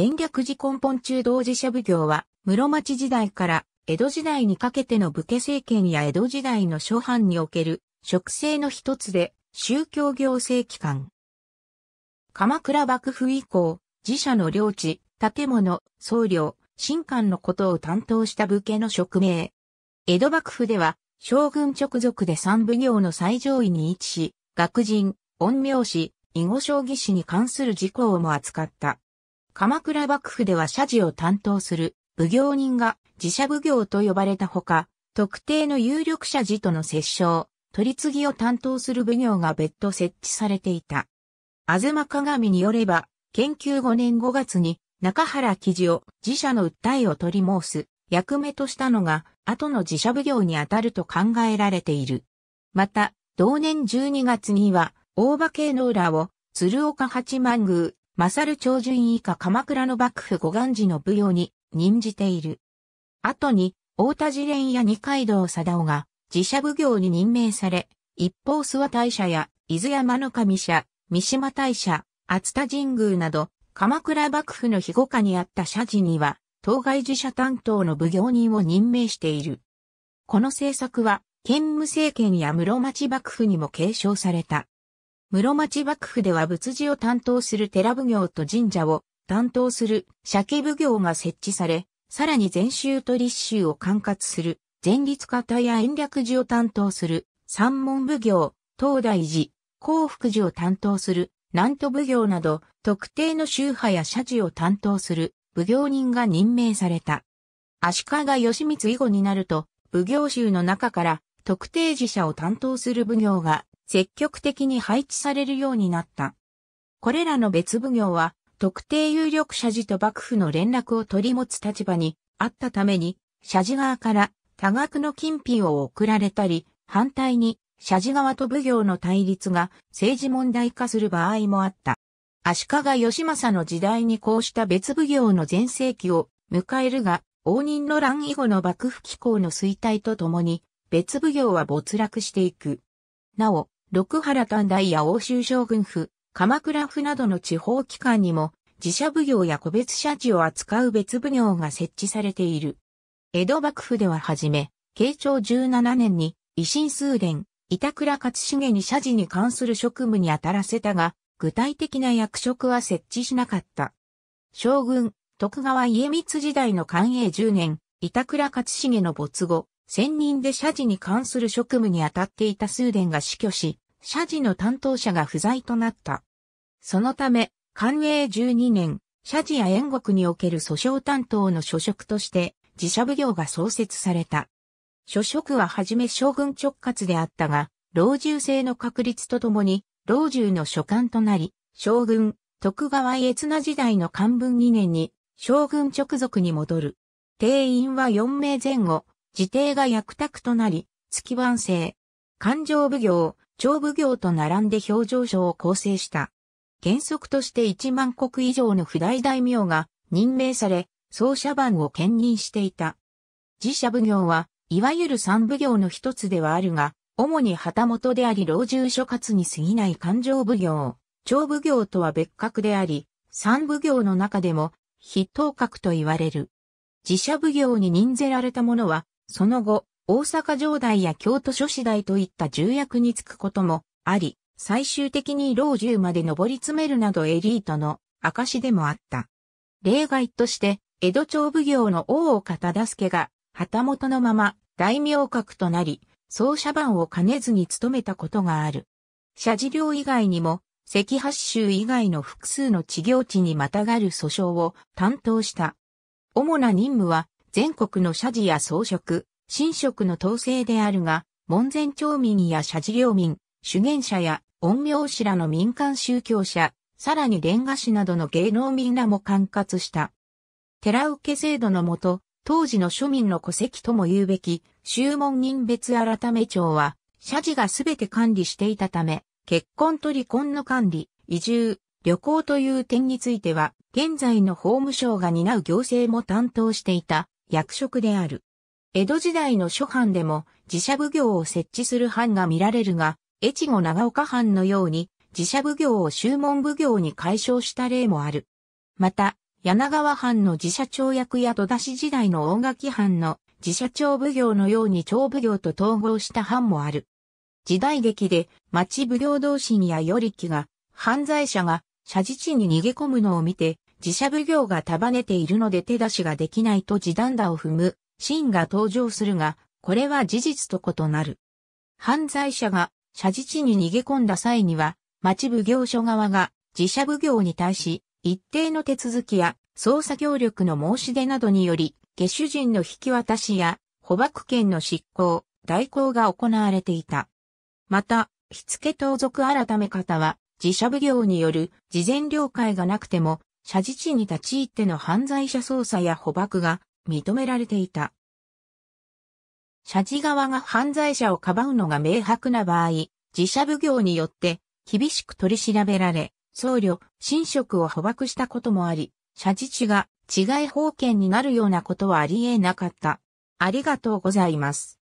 延暦寺根本中道寺社奉行は、室町時代から江戸時代にかけての武家政権や江戸時代の諸藩における職制の一つで、宗教行政機関。鎌倉幕府以降、寺社の領地、建物、僧侶、神官のことを担当した武家の職名。江戸幕府では、将軍直属で三奉行の最上位に位置し、学人、陰陽師、囲碁将棋士に関する事項も扱った。鎌倉幕府では社事を担当する奉行人が自社奉行と呼ばれたほか、特定の有力者事との接触、取り次ぎを担当する奉行が別途設置されていた。あずま鏡によれば、研究5年5月に中原記事を自社の訴えを取り申す役目としたのが後の自社奉行にあたると考えられている。また、同年12月には大場慶の裏を鶴岡八幡宮勝長順以下鎌倉の幕府五願寺の舞踊に任じている。後に、大田寺連や二階堂貞夫が自社奉行に任命され、一方諏訪大社や伊豆山の神社、三島大社、熱田神宮など、鎌倉幕府の庇護下にあった社寺には、当該寺社担当の奉行人を任命している。この政策は、建務政権や室町幕府にも継承された。室町幕府では仏寺を担当する寺奉行と神社を担当する鮭奉行が設置され、さらに禅宗と立宗を管轄する前立方や延暦寺を担当する三門奉行、東大寺、幸福寺を担当する南都奉行など特定の宗派や社寺を担当する奉行人が任命された。足利義満以後になると、奉行衆の中から特定寺社を担当する奉行が積極的に配置されるようになった。これらの別奉行は、特定有力社事と幕府の連絡を取り持つ立場にあったために、社事側から多額の金品を送られたり、反対に、社事側と奉行の対立が政治問題化する場合もあった。足利義政の時代にこうした別奉行の前世紀を迎えるが、応仁の乱以後の幕府機構の衰退とともに、別奉行は没落していく。なお、六原短大や欧州将軍府、鎌倉府などの地方機関にも、自社奉行や個別社地を扱う別奉行が設置されている。江戸幕府でははじめ、慶長17年に、維新数連、板倉勝重に社事に関する職務に当たらせたが、具体的な役職は設置しなかった。将軍、徳川家光時代の寛永10年、板倉勝重の没後、専任で社事に関する職務に当たっていたスーデンが死去し、社事の担当者が不在となった。そのため、官営12年、社事や援国における訴訟担当の所職として、自社奉行が創設された。所職ははじめ将軍直轄であったが、老中制の確立とともに、老中の所管となり、将軍、徳川家綱時代の漢文2年に、将軍直属に戻る。定員は4名前後、自邸が役宅となり、月番制、勘定奉行、長奉行と並んで表情書を構成した。原則として1万国以上の不代大名が任命され、奏者番を兼任していた。自社奉行は、いわゆる三奉行の一つではあるが、主に旗本であり老中諸葛に過ぎない勘定奉行、長奉行とは別格であり、三奉行の中でも筆頭格と言われる。自社奉行に任ぜられた者は、その後、大阪城代や京都諸市代といった重役に就くこともあり、最終的に老中まで上り詰めるなどエリートの証でもあった。例外として、江戸町奉行の大岡忠助が、旗本のまま大名格となり、総社番を兼ねずに務めたことがある。社事業以外にも、赤八州以外の複数の地行地にまたがる訴訟を担当した。主な任務は、全国の社事や装飾、神職の統制であるが、門前町民や社事業民、主言者や恩苗氏らの民間宗教者、さらに蓮華師などの芸能民らも管轄した。寺受け制度のもと、当時の庶民の戸籍とも言うべき、宗門人別改め町は、社事がすべて管理していたため、結婚と離婚の管理、移住、旅行という点については、現在の法務省が担う行政も担当していた役職である。江戸時代の諸藩でも自社奉行を設置する藩が見られるが、越後長岡藩のように自社奉行を宗門奉行に解消した例もある。また、柳川藩の自社長役や戸田市時代の大垣藩の自社長奉行のように長奉行と統合した藩もある。時代劇で町奉行同心や与木が犯罪者が社自地に逃げ込むのを見て自社奉行が束ねているので手出しができないと地団打を踏むシーンが登場するが、これは事実と異なる。犯罪者が社事地に逃げ込んだ際には、町奉行所側が自社奉行に対し、一定の手続きや捜査協力の申し出などにより、下手人の引き渡しや捕獲権の執行、代行が行われていた。また、火付盗賊改め方は、自社奉行による事前了解がなくても、社事地に立ち入っての犯罪者捜査や捕獲が認められていた。社事側が犯罪者をかばうのが明白な場合、自社奉行によって厳しく取り調べられ、僧侶、神職を捕獲したこともあり、社事治が治外法権になるようなことはあり得なかった。ありがとうございます。